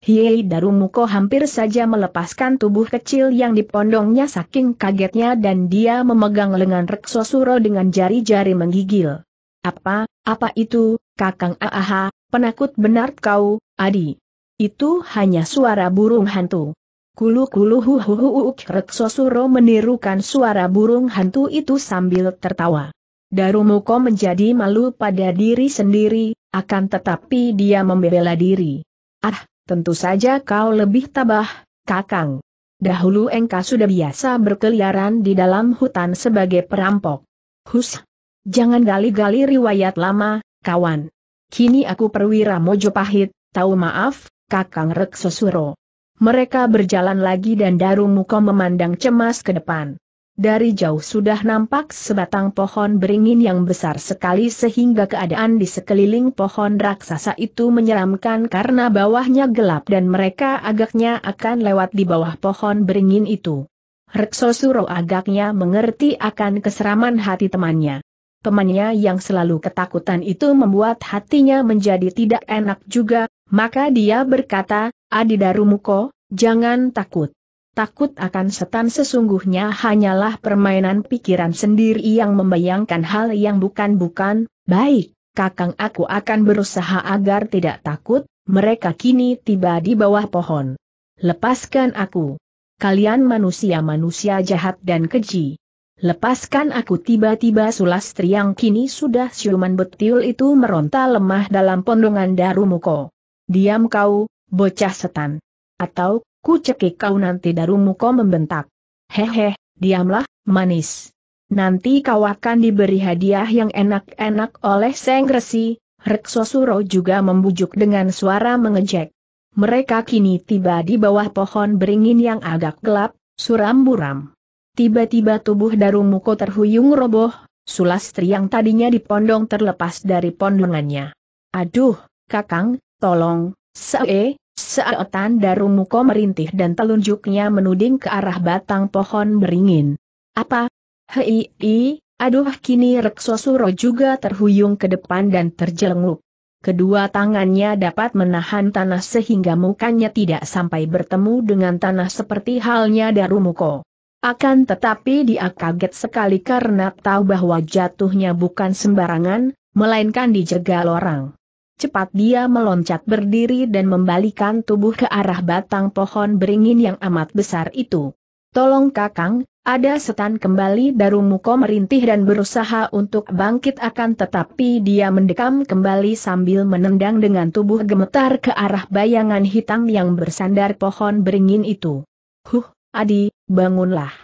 Hiei Darumuko hampir saja melepaskan tubuh kecil yang dipondongnya saking kagetnya dan dia memegang lengan Reksosuro dengan jari-jari menggigil. Apa, apa itu, kakang Aaha, penakut benar kau, adi. Itu hanya suara burung hantu. Kulu-kulu huhuhuuk Reksosuro menirukan suara burung hantu itu sambil tertawa. Darumuko menjadi malu pada diri sendiri, akan tetapi dia membela diri. Ah, Tentu saja kau lebih tabah, Kakang. Dahulu engkau sudah biasa berkeliaran di dalam hutan sebagai perampok. Hus! Jangan gali-gali riwayat lama, kawan. Kini aku perwira Mojo Pahit. tahu maaf, Kakang Reksosuro. Mereka berjalan lagi dan Darumuko memandang cemas ke depan. Dari jauh sudah nampak sebatang pohon beringin yang besar sekali sehingga keadaan di sekeliling pohon raksasa itu menyeramkan karena bawahnya gelap dan mereka agaknya akan lewat di bawah pohon beringin itu. Reksosuro agaknya mengerti akan keseraman hati temannya. Temannya yang selalu ketakutan itu membuat hatinya menjadi tidak enak juga, maka dia berkata, Adidarumuko, jangan takut takut akan setan sesungguhnya hanyalah permainan pikiran sendiri yang membayangkan hal yang bukan-bukan, baik, kakang aku akan berusaha agar tidak takut, mereka kini tiba di bawah pohon. Lepaskan aku. Kalian manusia-manusia jahat dan keji. Lepaskan aku tiba-tiba Sulastri yang kini sudah siuman betul itu meronta lemah dalam pondongan Darumuko. Diam kau, bocah setan. Atau, Ku cekik kau nanti darumu kau membentak. Hehe, diamlah, manis. Nanti kau akan diberi hadiah yang enak-enak oleh Seng Resi, Reksosuro juga membujuk dengan suara mengejek. Mereka kini tiba di bawah pohon beringin yang agak gelap, suram buram. Tiba-tiba tubuh Darumuko terhuyung roboh, Sulastri yang tadinya dipondong terlepas dari pondongannya. Aduh, Kakang, tolong, Sae, saat Darumuko merintih dan telunjuknya menuding ke arah batang pohon beringin. Apa? Hei, i, aduh kini Reksosuro juga terhuyung ke depan dan terjelenguk. Kedua tangannya dapat menahan tanah sehingga mukanya tidak sampai bertemu dengan tanah seperti halnya Darumuko. Akan tetapi dia kaget sekali karena tahu bahwa jatuhnya bukan sembarangan, melainkan dijegal orang. Cepat dia meloncat berdiri dan membalikan tubuh ke arah batang pohon beringin yang amat besar itu. Tolong kakang, ada setan kembali muka merintih dan berusaha untuk bangkit akan tetapi dia mendekam kembali sambil menendang dengan tubuh gemetar ke arah bayangan hitam yang bersandar pohon beringin itu. Huh, Adi, bangunlah.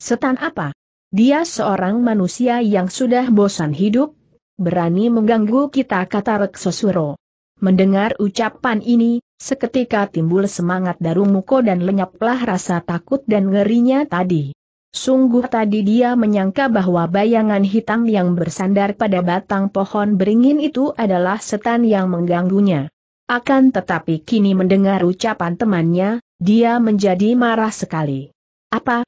Setan apa? Dia seorang manusia yang sudah bosan hidup, Berani mengganggu kita kata Reksosuro. Mendengar ucapan ini, seketika timbul semangat muko dan lenyaplah rasa takut dan ngerinya tadi. Sungguh tadi dia menyangka bahwa bayangan hitam yang bersandar pada batang pohon beringin itu adalah setan yang mengganggunya. Akan tetapi kini mendengar ucapan temannya, dia menjadi marah sekali. Apa,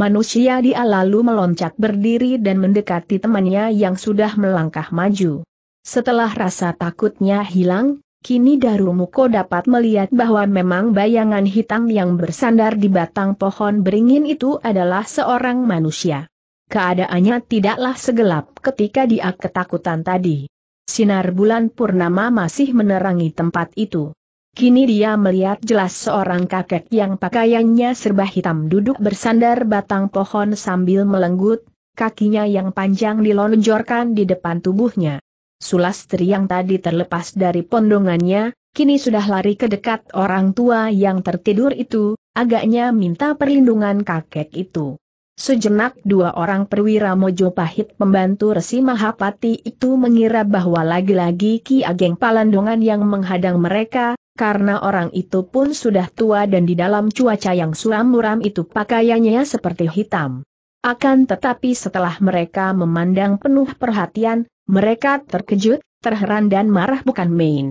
manusia dia lalu meloncat berdiri dan mendekati temannya yang sudah melangkah maju. Setelah rasa takutnya hilang, kini Darumuko dapat melihat bahwa memang bayangan hitam yang bersandar di batang pohon beringin itu adalah seorang manusia. Keadaannya tidaklah segelap ketika dia ketakutan tadi. Sinar bulan purnama masih menerangi tempat itu. Kini dia melihat jelas seorang kakek yang pakaiannya serba hitam duduk bersandar batang pohon sambil melenggut, kakinya yang panjang dilonjorkan di depan tubuhnya. Sulastri yang tadi terlepas dari pondongannya, kini sudah lari ke dekat orang tua yang tertidur itu, agaknya minta perlindungan kakek itu. Sejenak dua orang perwira Mojopahit pembantu Resi Mahapati itu mengira bahwa lagi-lagi Ki Ageng Palandongan yang menghadang mereka, karena orang itu pun sudah tua dan di dalam cuaca yang suram muram itu pakaiannya seperti hitam. Akan tetapi setelah mereka memandang penuh perhatian, mereka terkejut, terheran dan marah bukan main.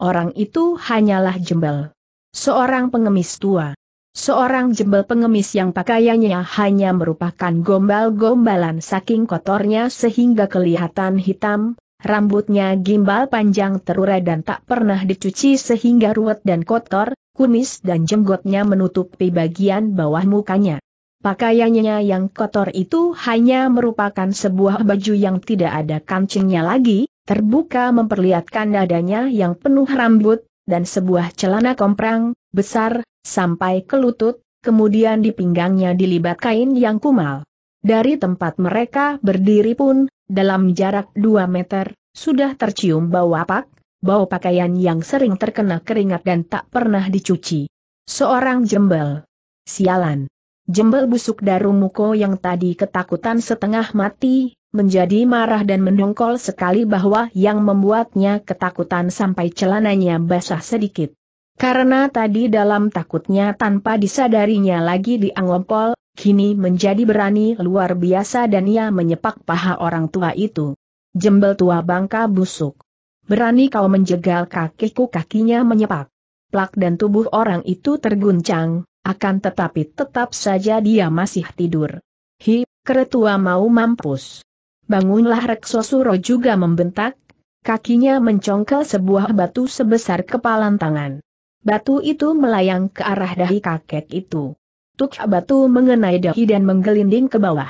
Orang itu hanyalah jembel. Seorang pengemis tua. Seorang jembel pengemis yang pakaiannya hanya merupakan gombal-gombalan saking kotornya sehingga kelihatan hitam, Rambutnya gimbal panjang terurai dan tak pernah dicuci sehingga ruwet dan kotor, kumis dan jenggotnya menutupi bagian bawah mukanya. Pakaiannya yang kotor itu hanya merupakan sebuah baju yang tidak ada kancingnya lagi, terbuka memperlihatkan dadanya yang penuh rambut, dan sebuah celana komprang, besar, sampai ke lutut, kemudian di pinggangnya dilibat kain yang kumal. Dari tempat mereka berdiri pun, dalam jarak 2 meter, sudah tercium bau apak, bau pakaian yang sering terkena keringat dan tak pernah dicuci. Seorang jembel. Sialan. Jembel busuk Darumuko yang tadi ketakutan setengah mati, menjadi marah dan mendongkol sekali bahwa yang membuatnya ketakutan sampai celananya basah sedikit. Karena tadi dalam takutnya tanpa disadarinya lagi diangompol, kini menjadi berani luar biasa dan ia menyepak paha orang tua itu. Jembel tua bangka busuk. Berani kau menjegal kakiku kakinya menyepak. Plak dan tubuh orang itu terguncang, akan tetapi tetap saja dia masih tidur. Hi, keretua mau mampus. Bangunlah Reksosuro juga membentak, kakinya mencongkel sebuah batu sebesar kepalan tangan. Batu itu melayang ke arah dahi kakek itu. Tuk batu mengenai dahi dan menggelinding ke bawah.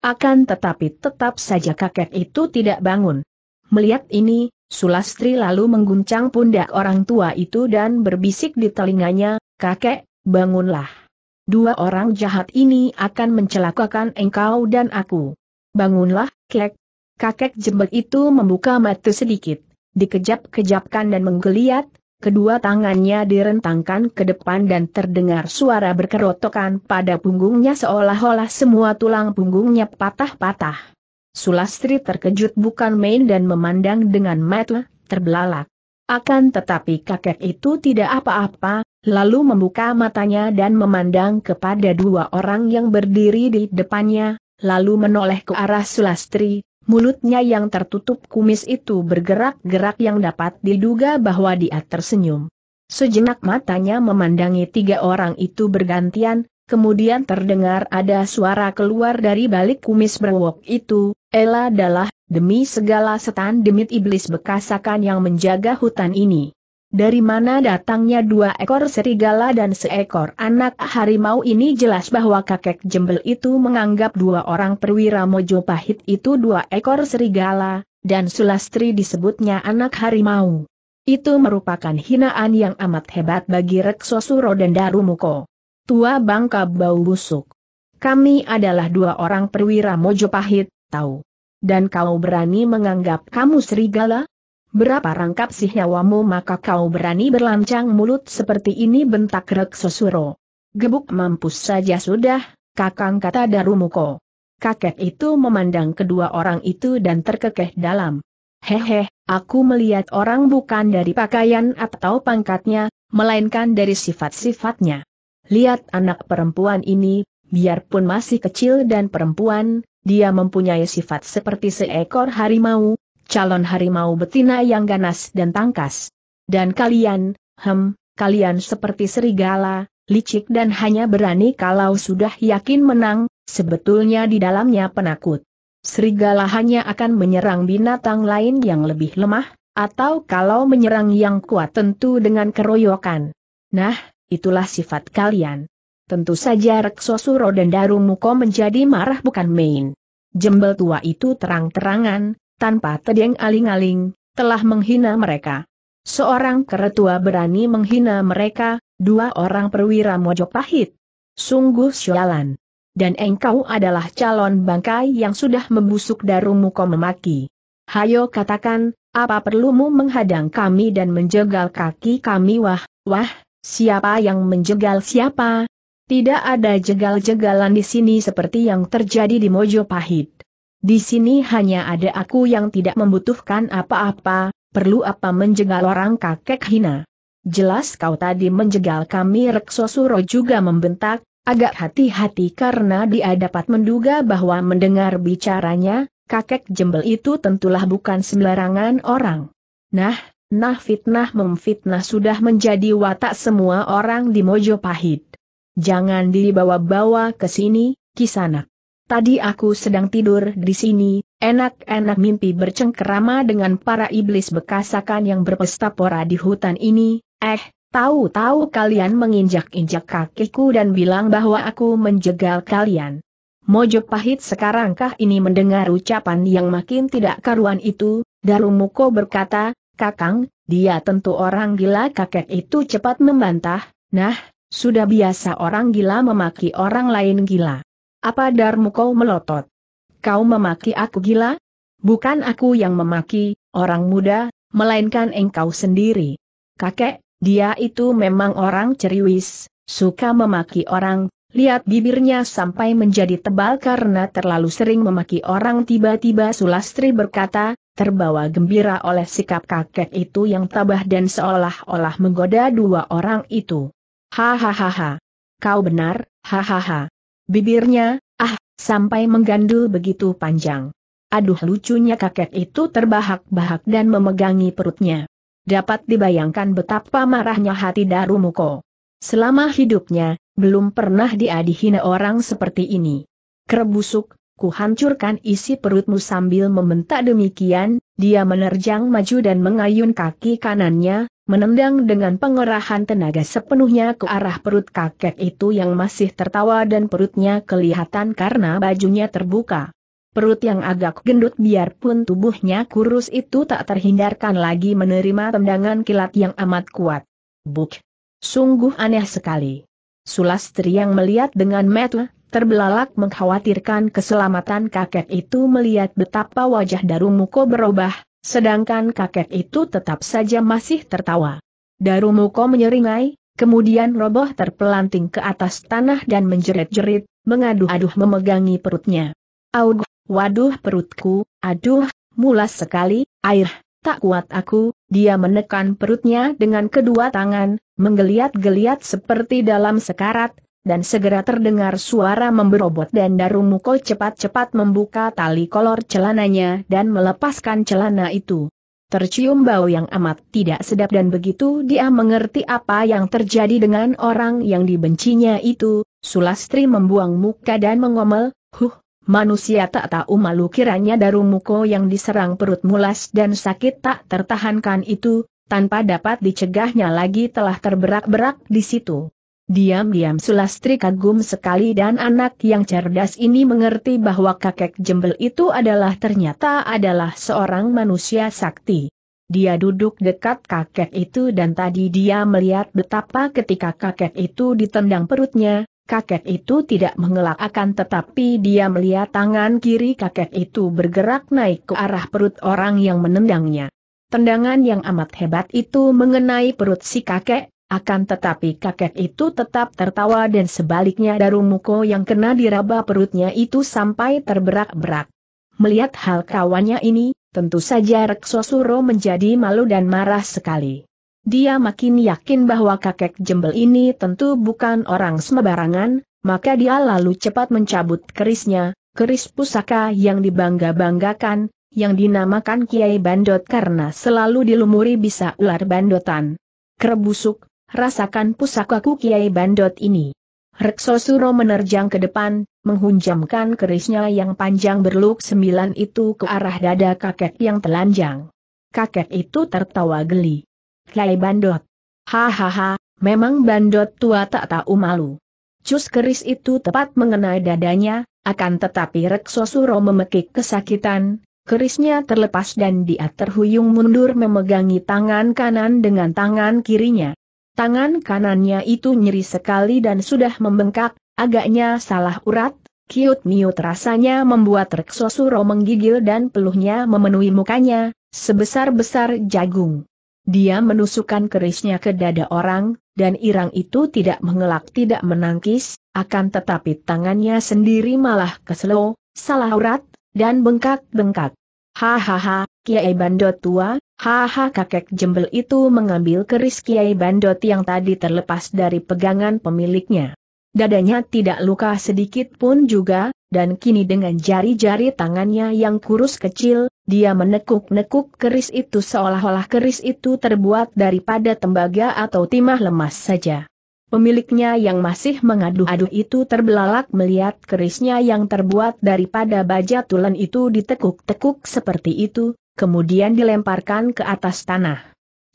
Akan tetapi tetap saja kakek itu tidak bangun. Melihat ini, Sulastri lalu mengguncang pundak orang tua itu dan berbisik di telinganya, kakek, bangunlah. Dua orang jahat ini akan mencelakakan engkau dan aku. Bangunlah, kek. Kakek jembek itu membuka mata sedikit, dikejap-kejapkan dan menggeliat, Kedua tangannya direntangkan ke depan dan terdengar suara berkerotokan pada punggungnya seolah-olah semua tulang punggungnya patah-patah. Sulastri terkejut bukan main dan memandang dengan mata terbelalak. Akan tetapi kakek itu tidak apa-apa, lalu membuka matanya dan memandang kepada dua orang yang berdiri di depannya, lalu menoleh ke arah Sulastri, mulutnya yang tertutup kumis itu bergerak-gerak yang dapat diduga bahwa dia tersenyum. Sejenak matanya memandangi tiga orang itu bergantian, kemudian terdengar ada suara keluar dari balik kumis berwok itu, Ella adalah, demi segala setan demit iblis bekasakan yang menjaga hutan ini. Dari mana datangnya dua ekor serigala dan seekor anak harimau ini jelas bahwa kakek jembel itu menganggap dua orang perwira Pahit itu dua ekor serigala, dan Sulastri disebutnya anak harimau. Itu merupakan hinaan yang amat hebat bagi Reksosuro dan Darumuko. Tua bangka bau busuk. Kami adalah dua orang perwira Pahit, tahu. Dan kau berani menganggap kamu serigala? Berapa rangkap si hawamu maka kau berani berlancang mulut seperti ini bentak Rek Sosuro. Gebuk mampus saja sudah, kakang kata Darumuko. Kakek itu memandang kedua orang itu dan terkekeh dalam. Hehe, aku melihat orang bukan dari pakaian atau pangkatnya, melainkan dari sifat-sifatnya. Lihat anak perempuan ini, biarpun masih kecil dan perempuan, dia mempunyai sifat seperti seekor harimau, calon harimau betina yang ganas dan tangkas. Dan kalian, hem, kalian seperti serigala, licik dan hanya berani kalau sudah yakin menang, sebetulnya di dalamnya penakut. Serigala hanya akan menyerang binatang lain yang lebih lemah, atau kalau menyerang yang kuat tentu dengan keroyokan. Nah, itulah sifat kalian. Tentu saja Reksosuro dan Darumuko menjadi marah bukan main. Jembel tua itu terang-terangan, tanpa tedeng aling-aling, telah menghina mereka. Seorang keretua berani menghina mereka, dua orang perwira mojok pahit. Sungguh sialan. Dan engkau adalah calon bangkai yang sudah membusuk darumu kau memaki. Hayo katakan, apa perlumu menghadang kami dan menjegal kaki kami wah, wah, siapa yang menjegal siapa? Tidak ada jegal-jegalan di sini seperti yang terjadi di Mojopahit. Di sini hanya ada aku yang tidak membutuhkan apa-apa, perlu apa menjegal orang kakek hina. Jelas kau tadi menjegal kami Reksosuro juga membentak, agak hati-hati karena dia dapat menduga bahwa mendengar bicaranya, kakek jembel itu tentulah bukan sembarangan orang. Nah, nah fitnah memfitnah sudah menjadi watak semua orang di Mojopahit. Jangan dibawa-bawa ke sini, kisanak. Tadi aku sedang tidur di sini, enak-enak mimpi bercengkerama dengan para iblis bekasakan yang berpesta pora di hutan ini, eh, tahu-tahu kalian menginjak-injak kakiku dan bilang bahwa aku menjegal kalian. Mojo pahit sekarangkah ini mendengar ucapan yang makin tidak karuan itu, Darumuko berkata, Kakang, dia tentu orang gila kakek itu cepat membantah, nah, sudah biasa orang gila memaki orang lain gila. Apa darmu kau melotot? Kau memaki aku gila? Bukan aku yang memaki, orang muda, melainkan engkau sendiri. Kakek, dia itu memang orang ceriwis, suka memaki orang, lihat bibirnya sampai menjadi tebal karena terlalu sering memaki orang tiba-tiba Sulastri berkata, terbawa gembira oleh sikap kakek itu yang tabah dan seolah-olah menggoda dua orang itu. Hahaha. Kau benar, hahaha. Bibirnya, ah, sampai menggandul begitu panjang. Aduh lucunya kakek itu terbahak-bahak dan memegangi perutnya. Dapat dibayangkan betapa marahnya hati Darumuko. Selama hidupnya, belum pernah dia orang seperti ini. Kerebusuk, kuhancurkan isi perutmu sambil meminta demikian, dia menerjang maju dan mengayun kaki kanannya, menendang dengan pengerahan tenaga sepenuhnya ke arah perut kakek itu yang masih tertawa dan perutnya kelihatan karena bajunya terbuka. Perut yang agak gendut biarpun tubuhnya kurus itu tak terhindarkan lagi menerima tendangan kilat yang amat kuat. Buk! Sungguh aneh sekali. Sulastri yang melihat dengan metu, terbelalak mengkhawatirkan keselamatan kakek itu melihat betapa wajah Darumuko berubah, Sedangkan kakek itu tetap saja masih tertawa. darumuko menyeringai, kemudian roboh terpelanting ke atas tanah dan menjerit-jerit, mengaduh-aduh memegangi perutnya. Aug, waduh perutku, aduh, mulas sekali, air, tak kuat aku, dia menekan perutnya dengan kedua tangan, menggeliat-geliat seperti dalam sekarat, dan segera terdengar suara memberobot dan Darumuko cepat-cepat membuka tali kolor celananya dan melepaskan celana itu. Tercium bau yang amat tidak sedap dan begitu dia mengerti apa yang terjadi dengan orang yang dibencinya itu, Sulastri membuang muka dan mengomel, huh, manusia tak tahu malu kiranya Darumuko yang diserang perut mulas dan sakit tak tertahankan itu, tanpa dapat dicegahnya lagi telah terberak-berak di situ. Diam-diam Sulastri kagum sekali dan anak yang cerdas ini mengerti bahwa kakek jembel itu adalah ternyata adalah seorang manusia sakti. Dia duduk dekat kakek itu dan tadi dia melihat betapa ketika kakek itu ditendang perutnya, kakek itu tidak mengelak akan tetapi dia melihat tangan kiri kakek itu bergerak naik ke arah perut orang yang menendangnya. Tendangan yang amat hebat itu mengenai perut si kakek, akan tetapi kakek itu tetap tertawa dan sebaliknya Darumuko yang kena diraba perutnya itu sampai terberak-berak. Melihat hal kawannya ini, tentu saja Reksosuro menjadi malu dan marah sekali. Dia makin yakin bahwa kakek jembel ini tentu bukan orang sembarangan, maka dia lalu cepat mencabut kerisnya, keris pusaka yang dibangga-banggakan, yang dinamakan Kiai Bandot karena selalu dilumuri bisa ular bandotan. Kerebusuk, rasakan pusakaku Kiai Bandot ini. Rekso Suro menerjang ke depan, menghunjamkan kerisnya yang panjang berluk sembilan itu ke arah dada kakek yang telanjang. Kakek itu tertawa geli. Kiai Bandot. Hahaha, memang Bandot tua tak tahu malu. Cus keris itu tepat mengenai dadanya, akan tetapi Rekso Suro memekik kesakitan, kerisnya terlepas dan dia terhuyung mundur memegangi tangan kanan dengan tangan kirinya. Tangan kanannya itu nyeri sekali dan sudah membengkak, agaknya salah urat, kiut miut rasanya membuat Reksosuro menggigil dan peluhnya memenuhi mukanya, sebesar-besar jagung. Dia menusukkan kerisnya ke dada orang, dan Irang itu tidak mengelak tidak menangkis, akan tetapi tangannya sendiri malah keselo, salah urat, dan bengkak-bengkak. Hahaha, Kiai Bandot tua, haha kakek jembel itu mengambil keris Kiai Bandot yang tadi terlepas dari pegangan pemiliknya. Dadanya tidak luka sedikit pun juga, dan kini dengan jari-jari tangannya yang kurus kecil, dia menekuk-nekuk keris itu seolah-olah keris itu terbuat daripada tembaga atau timah lemas saja. Pemiliknya yang masih mengadu-adu itu terbelalak melihat kerisnya yang terbuat daripada baja tulen itu ditekuk-tekuk seperti itu, kemudian dilemparkan ke atas tanah.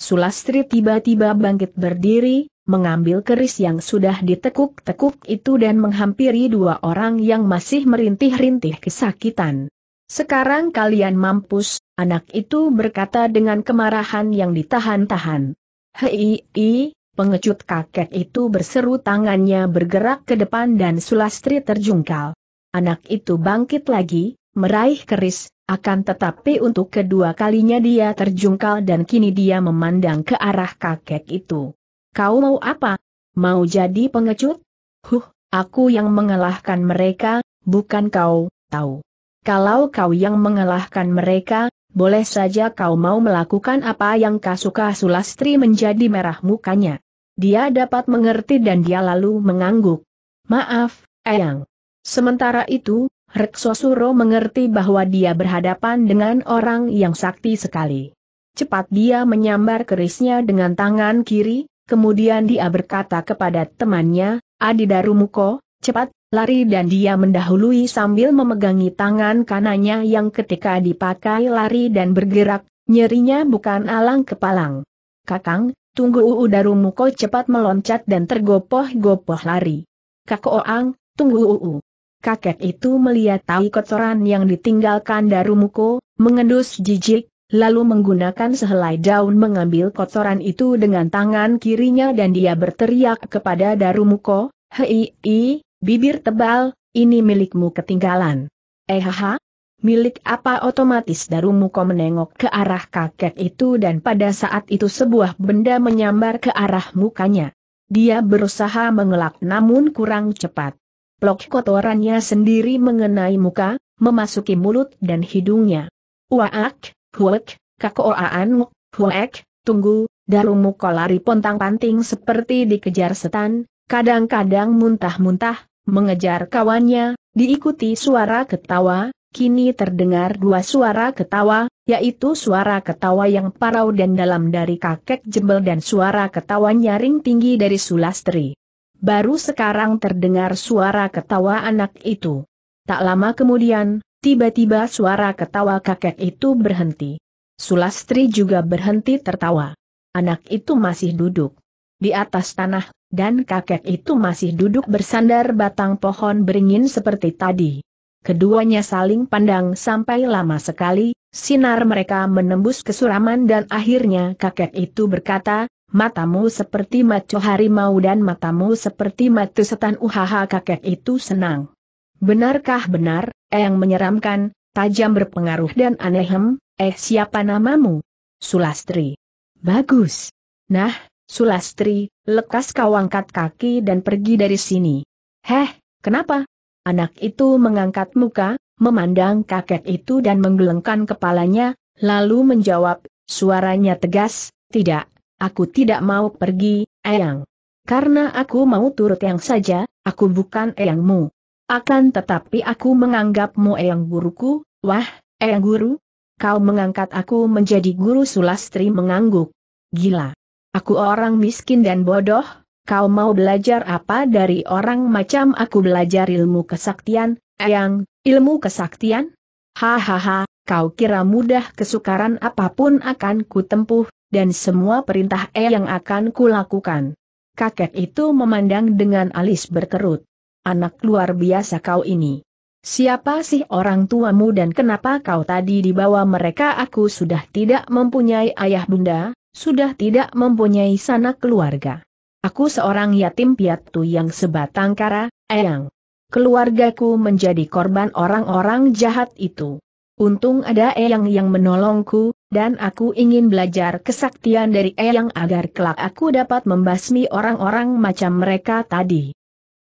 Sulastri tiba-tiba bangkit berdiri, mengambil keris yang sudah ditekuk-tekuk itu dan menghampiri dua orang yang masih merintih-rintih kesakitan. Sekarang kalian mampus, anak itu berkata dengan kemarahan yang ditahan-tahan. Hei, Pengecut kakek itu berseru tangannya bergerak ke depan dan Sulastri terjungkal. Anak itu bangkit lagi, meraih keris, akan tetapi untuk kedua kalinya dia terjungkal dan kini dia memandang ke arah kakek itu. Kau mau apa? Mau jadi pengecut? Huh, aku yang mengalahkan mereka, bukan kau, tahu. Kalau kau yang mengalahkan mereka, boleh saja kau mau melakukan apa yang kasuka Sulastri menjadi merah mukanya. Dia dapat mengerti dan dia lalu mengangguk. Maaf, Eyang. Sementara itu, Reksosuro mengerti bahwa dia berhadapan dengan orang yang sakti sekali. Cepat dia menyambar kerisnya dengan tangan kiri, kemudian dia berkata kepada temannya, Adidarumuko, cepat, lari dan dia mendahului sambil memegangi tangan kanannya yang ketika dipakai lari dan bergerak, nyerinya bukan alang kepalang. Kakang, Tunggu Uu Darumuko cepat meloncat dan tergopoh-gopoh lari. Kakak Oang, tunggu Uu. Kakek itu melihat tahi kotoran yang ditinggalkan Darumuko, mengendus jijik, lalu menggunakan sehelai daun mengambil kotoran itu dengan tangan kirinya dan dia berteriak kepada Darumuko, Hei, i, bibir tebal, ini milikmu ketinggalan. Eh ha. Milik apa otomatis Darumuko menengok ke arah kakek itu dan pada saat itu sebuah benda menyambar ke arah mukanya. Dia berusaha mengelak namun kurang cepat. Plok kotorannya sendiri mengenai muka, memasuki mulut dan hidungnya. Waak, huak, kakoaan, huak, tunggu, Darumuko lari pontang-panting seperti dikejar setan, kadang-kadang muntah-muntah, mengejar kawannya, diikuti suara ketawa, kini terdengar dua suara ketawa, yaitu suara ketawa yang parau dan dalam dari kakek jembel dan suara ketawa nyaring tinggi dari sulastri. Baru sekarang terdengar suara ketawa anak itu. Tak lama kemudian, tiba-tiba suara ketawa kakek itu berhenti. Sulastri juga berhenti tertawa. Anak itu masih duduk di atas tanah, dan kakek itu masih duduk bersandar batang pohon beringin seperti tadi. Keduanya saling pandang sampai lama sekali, sinar mereka menembus kesuraman dan akhirnya kakek itu berkata, matamu seperti maco harimau dan matamu seperti matu setan uhaha kakek itu senang. Benarkah benar, yang menyeramkan, tajam berpengaruh dan anehem, hmm? eh siapa namamu? Sulastri. Bagus. Nah, Sulastri, lekas kau angkat kaki dan pergi dari sini. Heh, kenapa? Anak itu mengangkat muka, memandang kakek itu dan menggelengkan kepalanya, lalu menjawab, suaranya tegas, tidak, aku tidak mau pergi, Eyang. Karena aku mau turut yang saja, aku bukan Eyangmu. Akan tetapi aku menganggapmu Eyang guruku, wah, Eyang guru. Kau mengangkat aku menjadi guru Sulastri mengangguk. Gila. Aku orang miskin dan bodoh, kau mau belajar apa dari orang macam aku belajar ilmu kesaktian, Eyang, ilmu kesaktian? Hahaha, kau kira mudah kesukaran apapun akan kutempuh dan semua perintah Eyang akan kulakukan. Kakek itu memandang dengan alis berkerut. Anak luar biasa kau ini. Siapa sih orang tuamu dan kenapa kau tadi dibawa mereka aku sudah tidak mempunyai ayah bunda, sudah tidak mempunyai sanak keluarga. Aku seorang yatim piatu yang sebatang kara, eyang. Keluargaku menjadi korban orang-orang jahat itu. Untung ada eyang yang menolongku, dan aku ingin belajar kesaktian dari eyang agar kelak aku dapat membasmi orang-orang macam mereka tadi.